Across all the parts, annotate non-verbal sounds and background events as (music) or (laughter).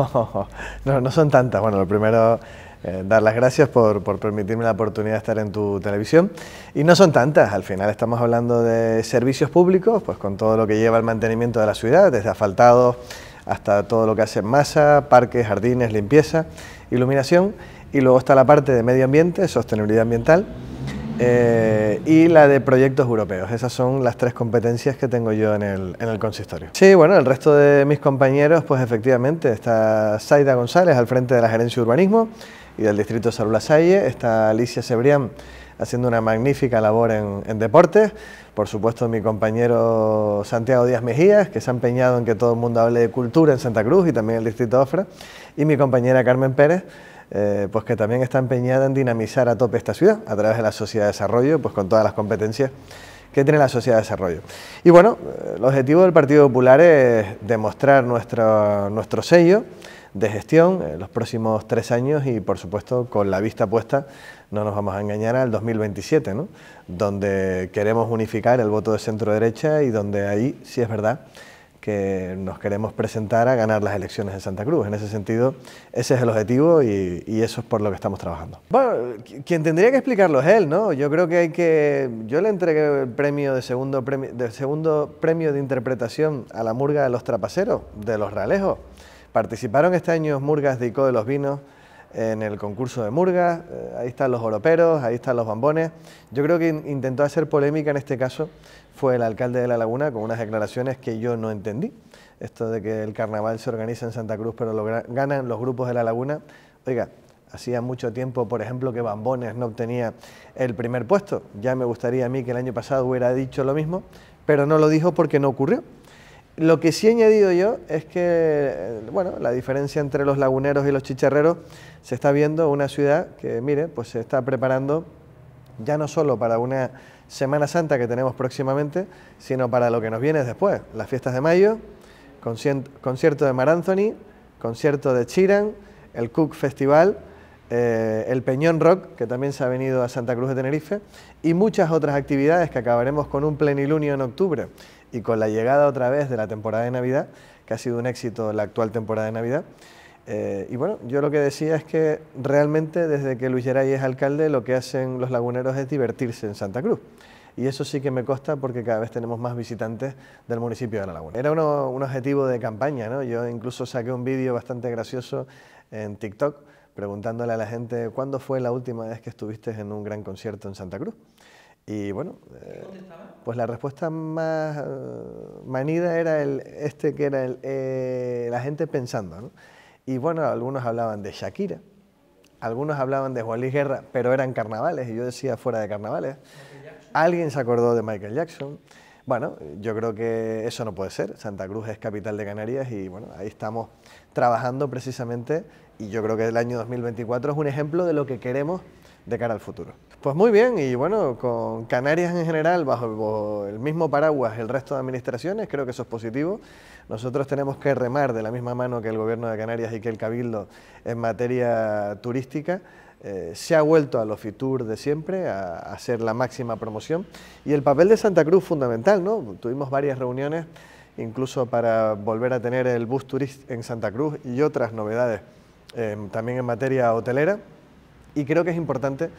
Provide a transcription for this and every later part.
(laughs) No, no, son tantas. Bueno, lo primero, eh, dar las gracias por, permitirme la oportunidad de estar en tu televisión. Y no son tantas, al final estamos hablando de servicios públicos, pues con todo lo que lleva el mantenimiento de la ciudad, desde asfaltados hasta todo lo que hace masa, parques, jardines, limpieza, iluminación. Y luego está la parte de medio ambiente, sostenibilidad ambiental eh, y la de proyectos europeos. Esas son las tres competencias que tengo yo en el, en consistorio. Sí, bueno, el resto de mis compañeros, pues efectivamente, está Zaida González al frente de la Gerencia de Urbanismo y del Distrito Salud Salle, está Alicia Cebrián haciendo una magnífica labor en, en, deportes. Por supuesto, mi compañero Santiago Díaz Mejías, que se ha empeñado en que todo el mundo hable de cultura en Santa Cruz y también el Distrito Ofra. Y mi compañera Carmen Pérez, eh, pues que también está empeñada en dinamizar a tope esta ciudad a través de la sociedad de desarrollo, pues con todas las competencias que tiene la sociedad de desarrollo. Y bueno, eh, el objetivo del Partido Popular es demostrar nuestro, nuestro sello de gestión en los próximos tres años y por supuesto con la vista puesta, no nos vamos a engañar, al 2027, ¿no? donde queremos unificar el voto de centro derecha y donde ahí, si es verdad, que nos queremos presentar a ganar las elecciones en Santa Cruz. En ese sentido, ese es el objetivo y, eso es por lo que estamos trabajando. Bueno, quien tendría que explicarlo es él, ¿no? Yo creo que hay que... Yo le entregué el premio de segundo premio de, segundo premio de interpretación a la murga de los trapaceros, de los ralejos. Participaron este año murgas de ICO de los vinos en el concurso de murgas, eh, ahí están los oroperos, ahí están los bambones. Yo creo que intentó hacer polémica en este caso fue el alcalde de La Laguna con unas declaraciones que yo no entendí. Esto de que el carnaval se organiza en Santa Cruz, pero lo ganan los grupos de La Laguna. Oiga, hacía mucho tiempo, por ejemplo, que Bambones no obtenía el primer puesto. Ya me gustaría a mí que el año pasado hubiera dicho lo mismo, pero no lo dijo porque no ocurrió. Lo que sí he añadido yo es que, eh, bueno, la diferencia entre los laguneros y los chicharreros se está viendo una ciudad que, mire, pues se está preparando ya no solo para una Semana Santa que tenemos próximamente, sino para lo que nos viene después, las fiestas de mayo, concierto de Anthony, concierto de Chiran, el Cook Festival, eh, el Peñón Rock, que también se ha venido a Santa Cruz de Tenerife, y muchas otras actividades que acabaremos con un plenilunio en octubre y con la llegada otra vez de la temporada de Navidad, que ha sido un éxito la actual temporada de Navidad. Eh, y bueno, yo lo que decía es que realmente desde que Luis Geray es alcalde lo que hacen los laguneros es divertirse en Santa Cruz. Y eso sí que me consta porque cada vez tenemos más visitantes del municipio de La Laguna. Era un objetivo de campaña, ¿no? Yo incluso saqué un vídeo bastante gracioso en TikTok preguntándole a la gente cuándo fue la última vez que estuviste en un gran concierto en Santa Cruz. Y bueno, eh, pues la respuesta más eh, manida era este que era la gente pensando, ¿no? Y bueno, algunos hablaban de Shakira, algunos hablaban de Juan Luis Guerra, pero eran carnavales, y yo decía fuera de carnavales. Alguien se acordó de Michael Jackson. Bueno, yo creo que eso no puede ser. Santa Cruz es capital de Canarias y bueno, ahí estamos trabajando precisamente y yo creo que el año 2024 es un ejemplo de lo que queremos de cara al futuro. Pues muy bien, y bueno, con Canarias en general, bajo el mismo paraguas, el resto de administraciones, creo que eso es positivo. Nosotros tenemos que remar de la misma mano que el Gobierno de Canarias y que el Cabildo en materia turística. Eh, se ha vuelto a lo Fitur de siempre, a, hacer la máxima promoción. Y el papel de Santa Cruz fundamental, ¿no? Tuvimos varias reuniones, incluso para volver a tener el bus turist en Santa Cruz y otras novedades em, también en materia hotelera. Y creo que es importante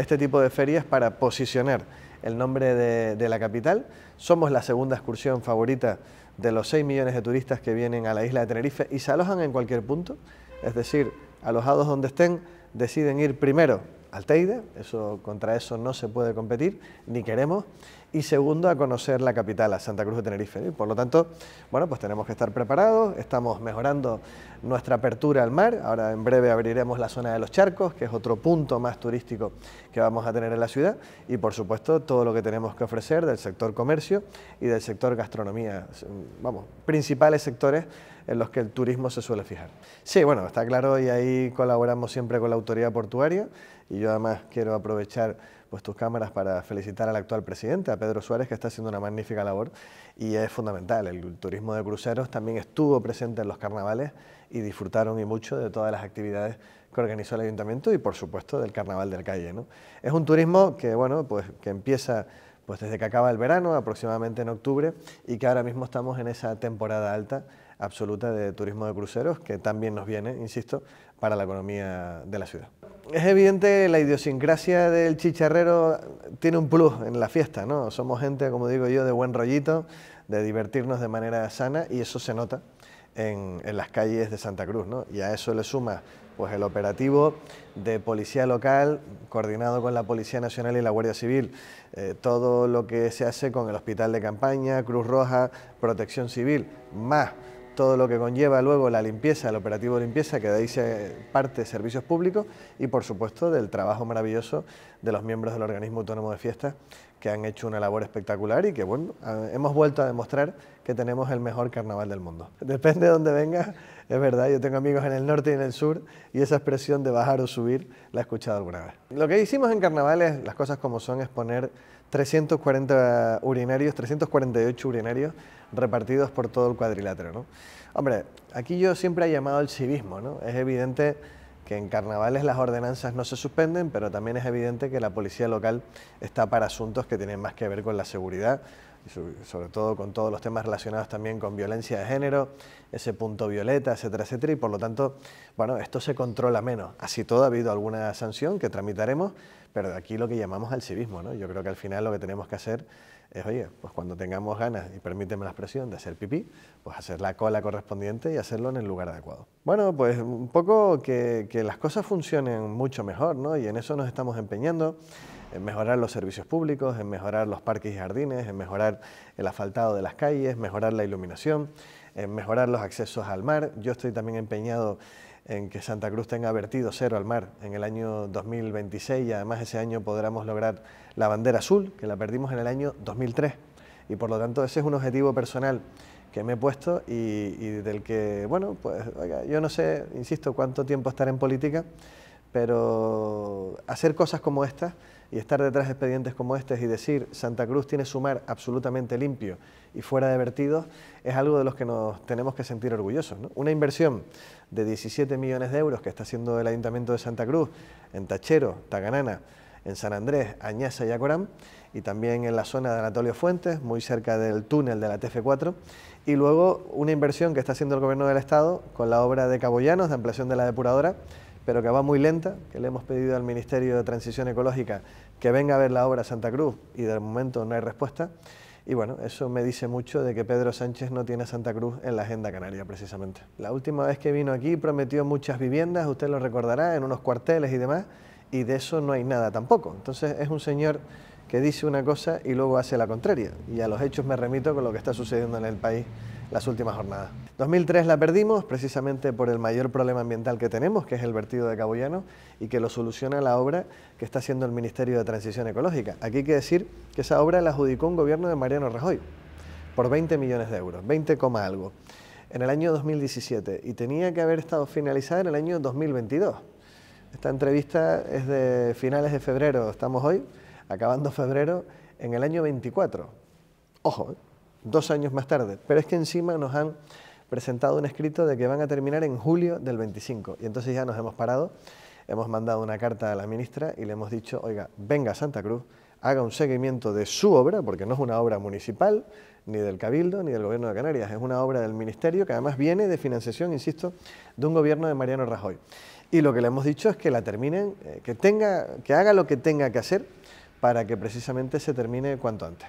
este tipo de ferias para posicionar el nombre de, la capital. Somos la segunda excursión favorita de los 6 millones de turistas que vienen a la isla de Tenerife y se alojan en cualquier punto, es decir, alojados donde estén, deciden ir primero al Teide, eso, contra eso no se puede competir, ni queremos, y segundo a conocer la capital, a Santa Cruz de Tenerife. Y por lo tanto, bueno, pues tenemos que estar preparados, estamos mejorando nuestra apertura al mar, ahora en breve abriremos la zona de los charcos, que es otro punto más turístico que vamos a tener en la ciudad, y por supuesto todo lo que tenemos que ofrecer del sector comercio y del sector gastronomía, vamos, principales sectores en los que el turismo se suele fijar. Sí, bueno, está claro y ahí colaboramos siempre con la autoridad portuaria y yo además quiero aprovechar pues, tus cámaras para felicitar al actual presidente, a Pedro Suárez, que está haciendo una magnífica labor y es fundamental. El turismo de cruceros también estuvo presente en los carnavales y disfrutaron y mucho de todas las actividades que organizó el ayuntamiento y por supuesto del carnaval del calle. ¿no? Es un turismo que, bueno, pues, que empieza pues desde que acaba el verano, aproximadamente en octubre, y que ahora mismo estamos en esa temporada alta absoluta de turismo de cruceros, que también nos viene, insisto, para la economía de la ciudad es evidente la idiosincrasia del chicharrero tiene un plus en la fiesta, ¿no? Somos gente, como digo yo, de buen rollito, de divertirnos de manera sana y eso se nota en, las calles de Santa Cruz, ¿no? Y a eso le suma pues el operativo de policía local coordinado con la Policía Nacional y la Guardia Civil, eh, todo lo que se hace con el hospital de campaña, Cruz Roja, Protección Civil, más todo lo que conlleva luego la limpieza, el operativo de limpieza, que de ahí se parte servicios públicos y por supuesto del trabajo maravilloso de los miembros del organismo autónomo de fiestas que han hecho una labor espectacular y que bueno, hemos vuelto a demostrar que tenemos el mejor carnaval del mundo. Depende de dónde venga, es verdad, yo tengo amigos en el norte y en el sur y esa expresión de bajar o subir la he escuchado alguna vez. Lo que hicimos en carnaval es, las cosas como son, es poner 340 urinarios, 348 urinarios repartidos por todo el cuadrilátero. ¿no? Hombre, aquí yo siempre he llamado al civismo, ¿no? Es evidente que en carnavales las ordenanzas no se suspenden, pero también es evidente que la policía local está para asuntos que tienen más que ver con la seguridad, y sobre todo con todos los temas relacionados también con violencia de género, ese punto violeta, etcétera, etcétera, y por lo tanto, bueno, esto se controla menos. Así todo ha habido alguna sanción que tramitaremos, pero de aquí lo que llamamos al civismo, ¿no? Yo creo que al final lo que tenemos que hacer es, oye, pues cuando tengamos ganas, y permíteme la expresión, de hacer pipí, pues hacer la cola correspondiente y hacerlo en el lugar adecuado. Bueno, pues un poco que, que las cosas funcionen mucho mejor, ¿no? Y en eso nos estamos empeñando en mejorar los servicios públicos, en mejorar los parques y jardines, en mejorar el asfaltado de las calles, mejorar la iluminación, en mejorar los accesos al mar. Yo estoy también empeñado en que Santa Cruz tenga vertido cero al mar en el año 2026 y además ese año podremos lograr la bandera azul, que la perdimos en el año 2003. Y por lo tanto ese es un objetivo personal que me he puesto y, del que, bueno, pues yo no sé, insisto, cuánto tiempo estar en política, pero hacer cosas como estas y estar detrás de expedientes como este y decir Santa Cruz tiene su mar absolutamente limpio y fuera de vertidos es algo de los que nos tenemos que sentir orgullosos. Una inversión de 17 millones de euros que está haciendo el Ayuntamiento de Santa Cruz en Tachero, Taganana, en San Andrés, Añaza y Acorán, y también en la zona de Anatolio Fuentes, muy cerca del túnel de la TF4, y luego una inversión que está haciendo el Gobierno del Estado con la obra de Caboyanos... de ampliación de la depuradora, pero que va muy lenta, que le hemos pedido al Ministerio de Transición Ecológica que venga a ver la obra Santa Cruz y de momento no hay respuesta. Y bueno, eso me dice mucho de que Pedro Sánchez no tiene Santa Cruz en la agenda canaria precisamente. La última vez que vino aquí prometió muchas viviendas, usted lo recordará, en unos cuarteles y demás, y de eso no hay nada tampoco. Entonces es un señor que dice una cosa y luego hace la contraria. Y a los hechos me remito con lo que está sucediendo en el país las últimas jornadas. 2003 la perdimos precisamente por el mayor problema ambiental que tenemos, que es el vertido de Caboyano, y que lo soluciona la obra que está haciendo el Ministerio de Transición Ecológica. Aquí hay que decir que esa obra la adjudicó un gobierno de Mariano Rajoy por 20 millones de euros, 20, algo, en el año 2017, y tenía que haber estado finalizada en el año 2022. Esta entrevista es de finales de febrero, estamos hoy, acabando febrero, en el año 24. Ojo, ¿eh? dos años más tarde. Pero es que encima nos han presentado un escrito de que van a terminar en julio del 25. Y entonces ya nos hemos parado, hemos mandado una carta a la ministra y le hemos dicho, oiga, venga a Santa Cruz, haga un seguimiento de su obra, porque no es una obra municipal, ni del Cabildo, ni del Gobierno de Canarias, es una obra del Ministerio que además viene de financiación, insisto, de un gobierno de Mariano Rajoy. Y lo que le hemos dicho es que la terminen, eh, que, tenga, que haga lo que tenga que hacer para que precisamente se termine cuanto antes.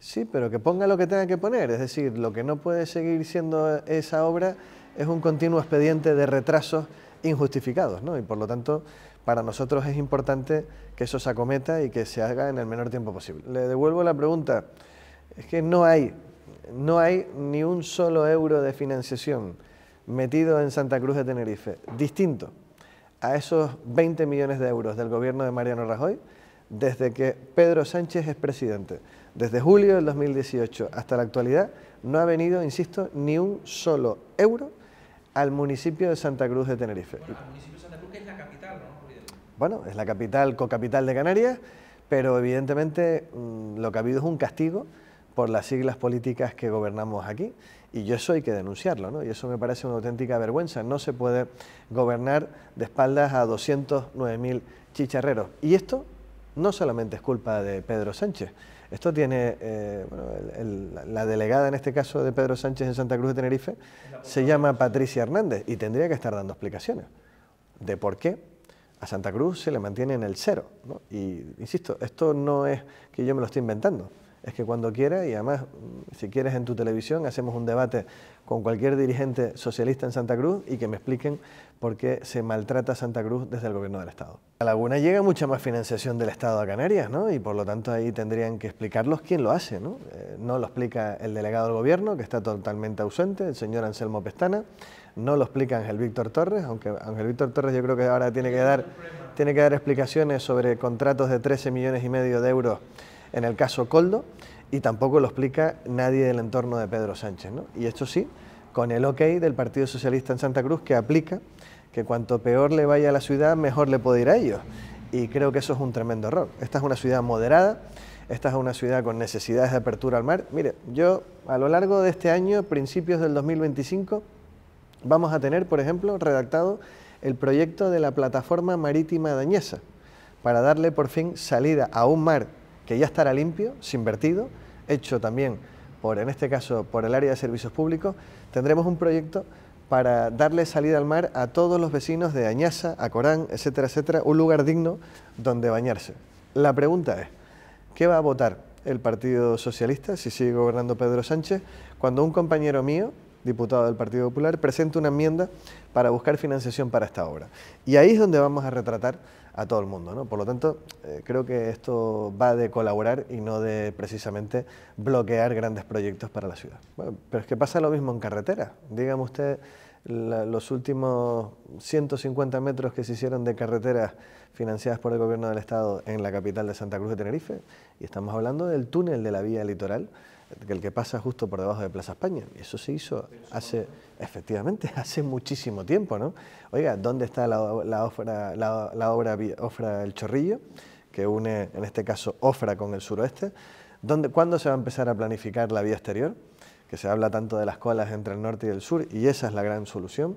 Sí, pero que ponga lo que tenga que poner. Es decir, lo que no puede seguir siendo esa obra es un continuo expediente de retrasos injustificados, ¿no? Y por lo tanto, para nosotros es importante que eso se acometa y que se haga en el menor tiempo posible. Le devuelvo la pregunta. Es que no hay, no hay ni un solo euro de financiación metido en Santa Cruz de Tenerife, distinto a esos 20 millones de euros del gobierno de Mariano Rajoy desde que Pedro Sánchez es presidente. Desde julio del 2018 hasta la actualidad no ha venido, insisto, ni un solo euro al municipio de Santa Cruz de Tenerife. Bueno, el municipio de Santa Cruz que es la capital, ¿no? Bueno, es la capital, cocapital de Canarias, pero evidentemente mm, lo que ha habido es un castigo por las siglas políticas que gobernamos aquí. Y yo eso hay que denunciarlo, ¿no? Y eso me parece una auténtica vergüenza. No se puede gobernar de espaldas a 209.000 chicharreros. Y esto no solamente es culpa de Pedro Sánchez. Esto tiene, eh, bueno, la delegada en este caso de Pedro Sánchez en Santa Cruz de Tenerife se llama Patricia Hernández y tendría que estar dando explicaciones de por qué a Santa Cruz se le mantiene en el cero. Y insisto, esto no es que yo me lo esté inventando es que cuando quiera y además, mm, si quieres en tu televisión, hacemos un debate con cualquier dirigente socialista en Santa Cruz y que me expliquen por qué se maltrata Santa Cruz desde el gobierno del Estado. A Laguna llega mucha más financiación del Estado a Canarias, ¿no? Y por lo tanto ahí tendrían que explicarlos quién lo hace, ¿no? Eh, no lo explica el delegado del gobierno, que está totalmente ausente, el señor Anselmo Pestana, no lo explica Ángel Víctor Torres, aunque Ángel Víctor Torres yo creo que ahora tiene que dar, tiene que dar explicaciones sobre contratos de 13 millones y medio de euros en el caso Coldo, y tampoco lo explica nadie del entorno de Pedro Sánchez. ¿no? Y esto sí, con el ok del Partido Socialista en Santa Cruz, que aplica que cuanto peor le vaya a la ciudad, mejor le puede ir a ellos. Y creo que eso es un tremendo error. Esta es una ciudad moderada, esta es una ciudad con necesidades de apertura al mar. Mire, yo a lo largo de este año, principios del 2025, vamos a tener, por ejemplo, redactado el proyecto de la plataforma marítima dañesa para darle por fin salida a un mar que ya estará limpio, sin vertido, hecho también por, en este caso, por el área de servicios públicos, tendremos un proyecto para darle salida al mar a todos los vecinos de Añaza, Corán, etcétera, etcétera, un lugar digno donde bañarse. La pregunta es, ¿qué va a votar el Partido Socialista si sigue gobernando Pedro Sánchez cuando un compañero mío, diputado del Partido Popular, presenta una enmienda para buscar financiación para esta obra? Y ahí es donde vamos a retratar a todo el mundo. ¿no? Por lo tanto, eh, creo que esto va de colaborar y no de precisamente bloquear grandes proyectos para la ciudad. pero es que pasa lo mismo en carretera. Dígame usted los últimos 150 metros que se hicieron de carreteras financiadas por el gobierno del Estado en la capital de Santa Cruz de Tenerife, y estamos hablando del túnel de la vía litoral, el que pasa justo por debajo de Plaza España. y Eso se hizo hace... Efectivamente, (laughs) hace muchísimo tiempo, ¿no? Oiga, ¿dónde está la, obra Ofra El Chorrillo, que une en este caso Ofra con el suroeste? ¿Cuándo se va a empezar a planificar la vía exterior? Que se habla tanto de las colas entre el norte y el sur y esa es la gran solución.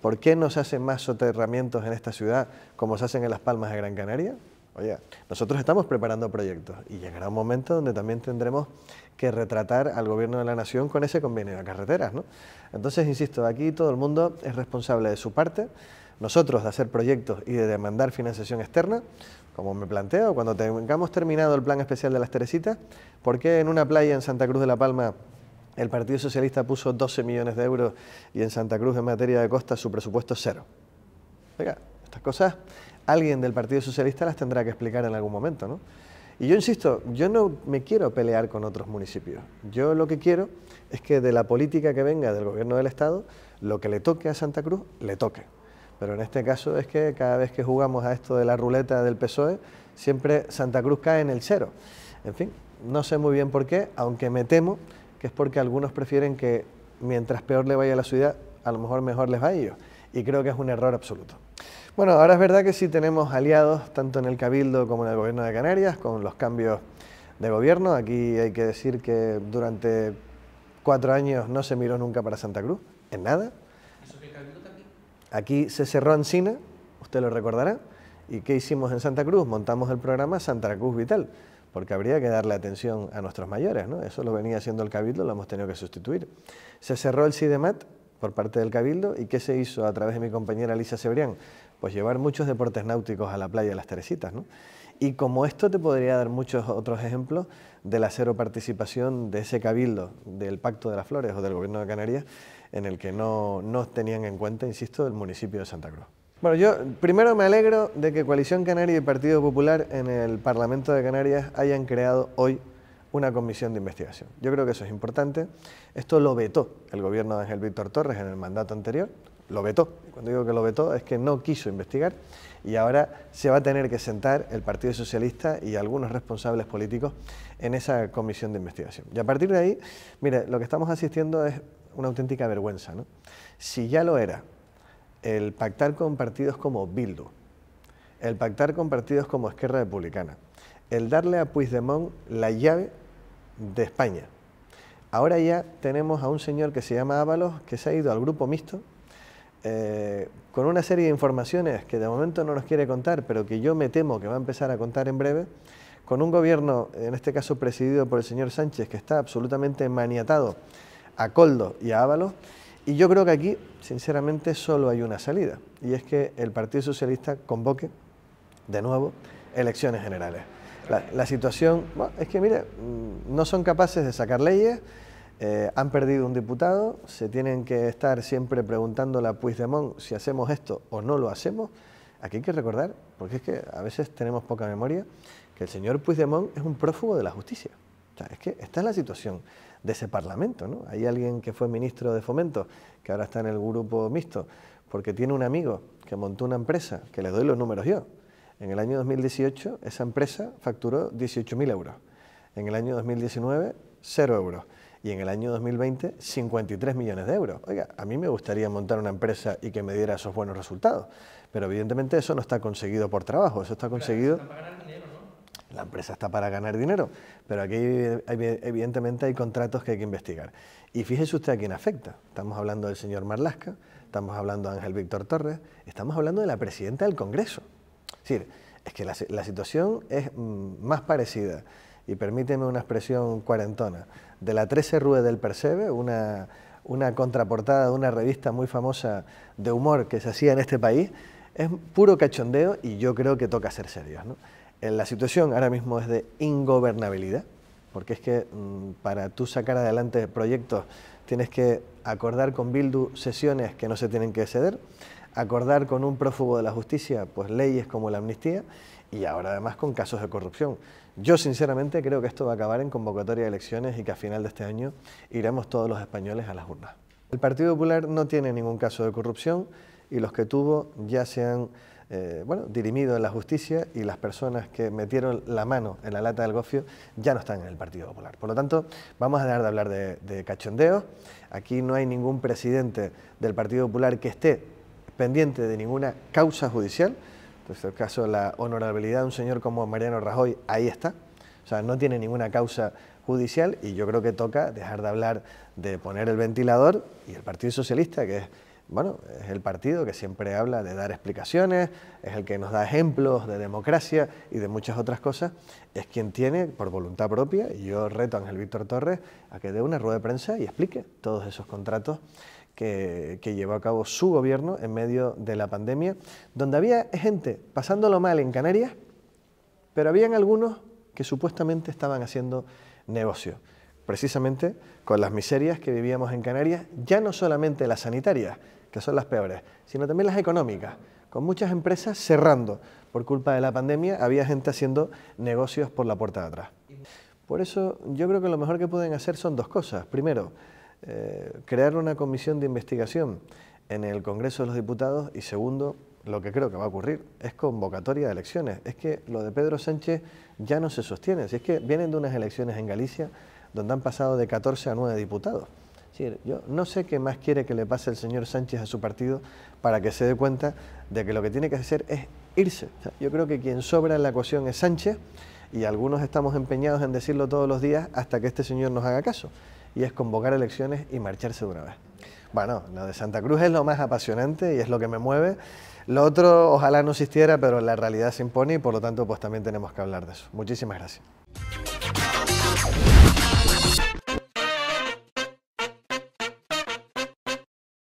¿por qué no se hacen más soterramientos en esta ciudad como se hacen en Las Palmas de Gran Canaria? Oye, nosotros estamos preparando proyectos y llegará un momento donde también tendremos que retratar al gobierno de la nación con ese convenio de carreteras, ¿no? Entonces, insisto, aquí todo el mundo es responsable de su parte, nosotros de hacer proyectos y de demandar financiación externa, como me planteo, cuando tengamos terminado el plan especial de las Teresitas, ¿por qué en una playa en Santa Cruz de la Palma el Partido Socialista puso 12 millones de euros y en Santa Cruz en materia de costa su presupuesto es cero? Oiga, estas cosas alguien del Partido Socialista las tendrá que explicar en algún momento, ¿no? Y yo insisto, yo no me quiero pelear con otros municipios. Yo lo que quiero es que de la política que venga del gobierno del Estado, lo que le toque a Santa Cruz, le toque. Pero en este caso es que cada vez que jugamos a esto de la ruleta del PSOE, siempre Santa Cruz cae en el cero. En fin, no sé muy bien por qué, aunque me temo que es porque algunos prefieren que mientras peor le vaya a la ciudad, a lo mejor mejor les va a ellos. Y creo que es un error absoluto. Bueno, ahora es verdad que sí tenemos aliados tanto en el Cabildo como en el Gobierno de Canarias con los cambios de gobierno. Aquí hay que decir que durante cuatro años no se miró nunca para Santa Cruz, en nada. Aquí se cerró Encina, usted lo recordará. ¿Y qué hicimos en Santa Cruz? Montamos el programa Santa Cruz Vital, porque habría que darle atención a nuestros mayores, ¿no? Eso lo venía haciendo el Cabildo, lo hemos tenido que sustituir. Se cerró el CIDEMAT, por parte del Cabildo. ¿Y qué se hizo a través de mi compañera Lisa Cebrián? Pues llevar muchos deportes náuticos a la playa de las Teresitas. ¿no? Y como esto te podría dar muchos otros ejemplos de la cero participación de ese Cabildo, del Pacto de las Flores o del Gobierno de Canarias, en el que no, no tenían en cuenta, insisto, el municipio de Santa Cruz. Bueno, yo primero me alegro de que Coalición Canaria y Partido Popular en el Parlamento de Canarias hayan creado hoy una comisión de investigación. Yo creo que eso es importante. Esto lo vetó el gobierno de Ángel Víctor Torres en el mandato anterior, lo vetó. Cuando digo que lo vetó es que no quiso investigar y ahora se va a tener que sentar el Partido Socialista y algunos responsables políticos en esa comisión de investigación. Y a partir de ahí, mire, lo que estamos asistiendo es una auténtica vergüenza. ¿no? Si ya lo era el pactar con partidos como Bildu, el pactar con partidos como Esquerra Republicana, el darle a Puigdemont la llave de España. Ahora ya tenemos a un señor que se llama Ábalos, que se ha ido al grupo mixto, eh, con una serie de informaciones que de momento no nos quiere contar, pero que yo me temo que va a empezar a contar en breve, con un gobierno, en este caso presidido por el señor Sánchez, que está absolutamente maniatado a Coldo y a Ábalos, y yo creo que aquí, sinceramente, solo hay una salida, y es que el Partido Socialista convoque de nuevo elecciones generales. La, situación es que, mire, mm, no son capaces de sacar leyes, eh, han perdido un diputado, se tienen que estar siempre preguntándole a Puigdemont si hacemos esto o no lo hacemos. Aquí hay que recordar, porque es que a veces tenemos poca memoria, que el señor Puigdemont es un prófugo de la justicia. es que esta es la situación de ese Parlamento. Hay alguien que fue ministro de Fomento, que ahora está en el grupo mixto, porque tiene un amigo que montó una empresa, que le doy los números yo, en el año 2018 esa empresa facturó 18.000 euros, en el año 2019 0 euros y en el año 2020 53 millones de euros. Oiga, a mí me gustaría montar una empresa y que me diera esos buenos resultados, pero evidentemente eso no está conseguido por trabajo, eso está conseguido... Está para ganar dinero, ¿no? La empresa está para ganar dinero, pero aquí evidentemente hay contratos que hay que investigar. Y fíjese usted a quién afecta. Estamos hablando del señor Marlasca, estamos hablando de Ángel Víctor Torres, estamos hablando de la presidenta del Congreso. Es decir, es que la, situación es mm, más parecida, y permíteme una expresión cuarentona, de la 13 Rue del Percebe, una, contraportada de una revista muy famosa de humor que se hacía en este país, es puro cachondeo y yo creo que toca ser serios. Eh, la situación ahora mismo es de ingobernabilidad, porque es que mm, para tú sacar adelante proyectos tienes que acordar con Bildu sesiones que no se tienen que ceder, acordar con un prófugo de la justicia pues leyes como la amnistía y ahora además con casos de corrupción. Yo sinceramente creo que esto va a acabar en convocatoria de elecciones y que a final de este año iremos todos los españoles a las urnas. El Partido Popular no tiene ningún caso de corrupción y los que tuvo ya se han eh, bueno, dirimido en la justicia y las personas que metieron la mano en la lata del gofio ya no están en el Partido Popular. Por lo tanto, vamos a dejar de hablar de, de cachondeos. Aquí no hay ningún presidente del Partido Popular que esté pendiente de ninguna causa judicial. Entonces, el caso la honorabilidad de un señor como Mariano Rajoy, ahí está. O sea, no tiene ninguna causa judicial y yo creo que toca dejar de hablar de poner el ventilador y el Partido Socialista, que es, bueno, es el partido que siempre habla de dar explicaciones, es el que nos da ejemplos de democracia y de muchas otras cosas, es quien tiene por voluntad propia, y yo reto a Ángel Víctor Torres a que dé una rueda de prensa y explique todos esos contratos que, llevó a cabo su gobierno en medio de la pandemia, donde había gente pasándolo mal en Canarias, pero habían algunos que supuestamente estaban haciendo negocio, precisamente con las miserias que vivíamos en Canarias, ya no solamente las sanitarias, que son las peores, sino también las económicas, con muchas empresas cerrando. Por culpa de la pandemia había gente haciendo negocios por la puerta de atrás. Por eso yo creo que lo mejor que pueden hacer son dos cosas. Primero, eh, crear una comisión de investigación en el Congreso de los Diputados y segundo, lo que creo que va a ocurrir es convocatoria de elecciones. Es que lo de Pedro Sánchez ya no se sostiene. Si es que vienen de unas elecciones en Galicia donde han pasado de 14 a 9 diputados. yo no sé qué más quiere que le pase el señor Sánchez a su partido para que se dé cuenta de que lo que tiene que hacer es irse. yo creo que quien sobra en la ecuación es Sánchez y algunos estamos empeñados en decirlo todos los días hasta que este señor nos haga caso y es convocar elecciones y marcharse de una vez. Bueno, lo de Santa Cruz es lo más apasionante y es lo que me mueve. Lo otro ojalá no existiera, pero la realidad se impone y por lo tanto pues también tenemos que hablar de eso. Muchísimas gracias.